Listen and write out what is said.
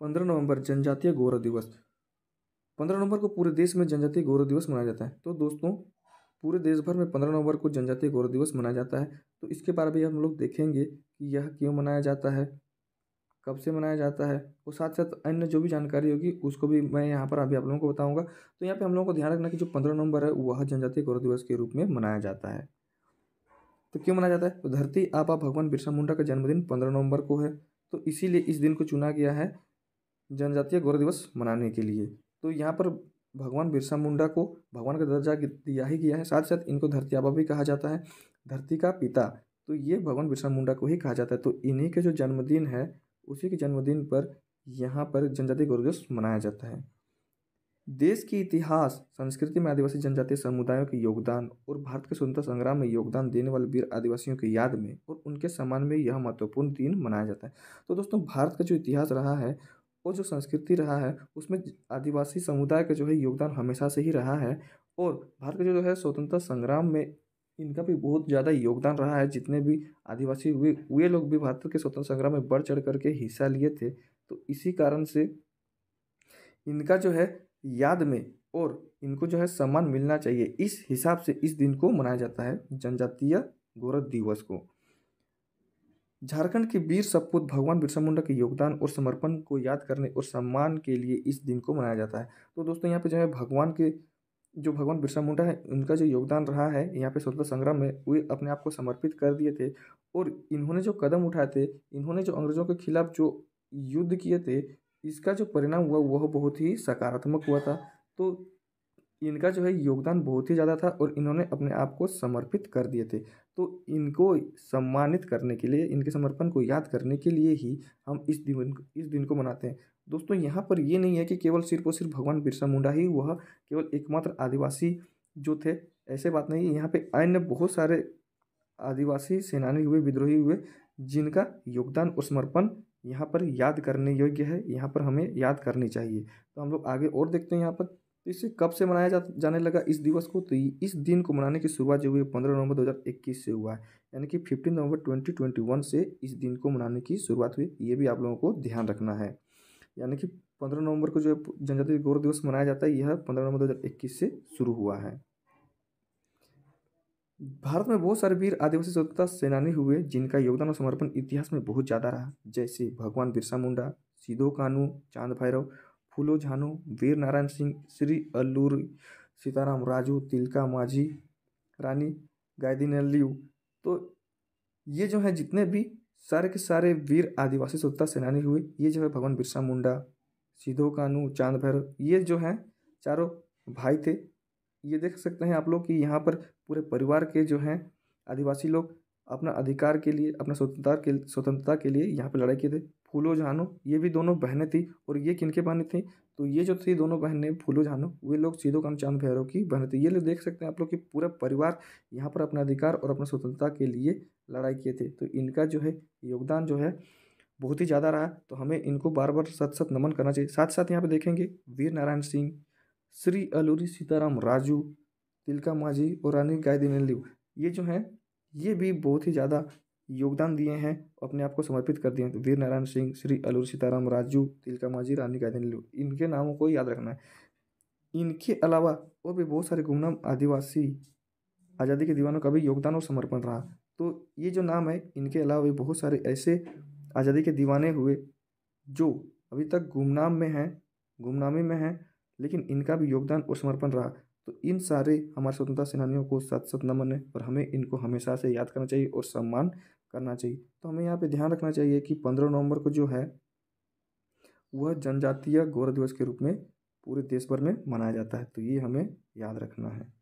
पंद्रह नवंबर जनजातीय गौरव दिवस पंद्रह नवंबर को पूरे देश में जनजातीय गौरव दिवस मनाया जाता है तो दोस्तों पूरे देश भर में पंद्रह नवंबर को जनजातीय गौरव दिवस मनाया जाता है तो इसके बारे में हम लोग देखेंगे कि यह क्यों मनाया जाता है कब से मनाया जाता है और साथ साथ अन्य जो भी जानकारी होगी उसको भी मैं यहाँ पर अभी आप लोगों को बताऊँगा तो यहाँ पर हम लोगों को ध्यान रखना कि जो पंद्रह नवंबर है वह जनजातीय गौरव दिवस के रूप में मनाया जाता है तो क्यों मनाया जाता है तो धरती आपा भगवान बिरसा मुंडा का जन्मदिन पंद्रह नवंबर को है तो इसीलिए इस दिन को चुना गया है जनजातीय गौरव दिवस मनाने के लिए तो यहाँ पर भगवान बिरसा मुंडा को भगवान का दर्जा दिया ही गया है साथ साथ इनको धरती आबा भी कहा जाता है धरती का पिता तो ये भगवान बिरसा मुंडा को ही कहा जाता है तो इन्हीं के जो जन्मदिन है उसी के जन्मदिन पर यहाँ पर जनजातीय गौरव दिवस मनाया जाता है देश की इतिहास संस्कृति में आदिवासी जनजातीय समुदायों के योगदान और भारत के स्वतंत्रता संग्राम में योगदान देने वाले वीर आदिवासियों की याद में और उनके सम्मान में यह महत्वपूर्ण दिन मनाया जाता है तो दोस्तों भारत का जो इतिहास रहा है वो जो संस्कृति रहा है उसमें आदिवासी समुदाय का जो है योगदान हमेशा से ही रहा है और भारत का जो है स्वतंत्रता संग्राम में इनका भी बहुत ज़्यादा योगदान रहा है जितने भी आदिवासी हुए हुए लोग भी भारत के स्वतंत्र संग्राम में बढ़ चढ़ करके हिस्सा लिए थे तो इसी कारण से इनका जो है याद में और इनको जो है सम्मान मिलना चाहिए इस हिसाब से इस दिन को मनाया जाता है जनजातीय गौरव दिवस को झारखंड के वीर सपूत भगवान बिरसा मुंडा के योगदान और समर्पण को याद करने और सम्मान के लिए इस दिन को मनाया जाता है तो दोस्तों यहाँ पे जो है भगवान के जो भगवान बिरसा मुंडा है उनका जो योगदान रहा है यहाँ पे स्वतंत्रता संग्राम में वे अपने आप को समर्पित कर दिए थे और इन्होंने जो कदम उठाए थे इन्होंने जो अंग्रेजों के खिलाफ जो युद्ध किए थे इसका जो परिणाम हुआ वह बहुत ही सकारात्मक हुआ था तो इनका जो है योगदान बहुत ही ज़्यादा था और इन्होंने अपने आप को समर्पित कर दिए थे तो इनको सम्मानित करने के लिए इनके समर्पण को याद करने के लिए ही हम इस दिन इस दिन को मनाते हैं दोस्तों यहाँ पर ये नहीं है कि केवल सिर्फ और सिर्फ भगवान बिरसा मुंडा ही वह केवल एकमात्र आदिवासी जो थे ऐसे बात नहीं यहाँ पे अन्य बहुत सारे आदिवासी सेनानी हुए विद्रोही हुए जिनका योगदान और समर्पण यहाँ पर याद करने योग्य है यहाँ पर हमें याद करनी चाहिए तो हम लोग आगे और देखते हैं यहाँ पर तो इसे कब से मनाया जा, जाने लगा इस दिवस को तो इस दिन को मनाने की शुरुआत जो हुई पंद्रह नवंबर 2021 से हुआ है यानी कि फिफ्टीन नवंबर 2021 से इस दिन को मनाने की शुरुआत हुई ये भी आप लोगों को ध्यान रखना है यानी कि पंद्रह नवंबर को जो जनजाति गौरव दिवस मनाया जाता है यह पंद्रह नवंबर दो से शुरू हुआ है भारत में बहुत सारे वीर आदिवासी स्वतंत्रता सेनानी हुए जिनका योगदान और समर्पण इतिहास में बहुत ज़्यादा रहा जैसे भगवान बिरसा मुंडा सिद्धो कानू चांद भैरव फूलो झानो वीर नारायण सिंह श्री अल्लूर सीताराम राजू तिलका माझी रानी गायदीन अल्लू तो ये जो है जितने भी सारे के सारे वीर आदिवासी स्वतंत्रता सेनानी हुए ये जो है भगवान बिरसा मुंडा सीधो कानू चांद भैरव ये जो हैं चारों भाई थे ये देख सकते हैं आप लोग कि यहाँ पर पूरे परिवार के जो हैं आदिवासी लोग अपना अधिकार के लिए अपना स्वतंत्रता के स्वतंत्रता के लिए यहाँ पर लड़ाई किए थे फूलो जहानो ये भी दोनों बहनें थी और ये किनके बहनें थी तो ये जो थी दोनों बहनें फूलो जहानो वे लोग सीधो काम चांद भैरव की बहने थी ये लोग देख सकते हैं आप लोग कि पूरा परिवार यहाँ पर अपना अधिकार और अपने स्वतंत्रता के लिए लड़ाई किए थे तो इनका जो है योगदान जो है बहुत ही ज़्यादा रहा तो हमें इनको बार बार सत सत नमन करना चाहिए साथ साथ यहाँ पर देखेंगे वीर नारायण सिंह श्री अलूरी सीताराम राजू तिलका माझी और रानी गायदी ये जो हैं ये भी बहुत ही ज़्यादा योगदान दिए हैं अपने आप को समर्पित कर दिए हैं तो वीर नारायण सिंह श्री अलूर सीताराम राजू तिलका माझी रानी का इनके नामों को याद रखना है इनके अलावा और भी बहुत सारे गुमनाम आदिवासी आज़ादी के दीवानों का भी योगदान और समर्पण रहा तो ये जो नाम है इनके अलावा भी बहुत सारे ऐसे आज़ादी के दीवाने हुए जो अभी तक गुमनाम में हैं गुमनामी में हैं लेकिन इनका भी योगदान और समर्पण रहा तो इन सारे हमारे स्वतंत्रता सेनानियों को सत सत नमन है और हमें इनको हमेशा से याद करना चाहिए और सम्मान करना चाहिए तो हमें यहाँ पे ध्यान रखना चाहिए कि पंद्रह नवंबर को जो है वह जनजातीय गौरव दिवस के रूप में पूरे देश भर में मनाया जाता है तो ये हमें याद रखना है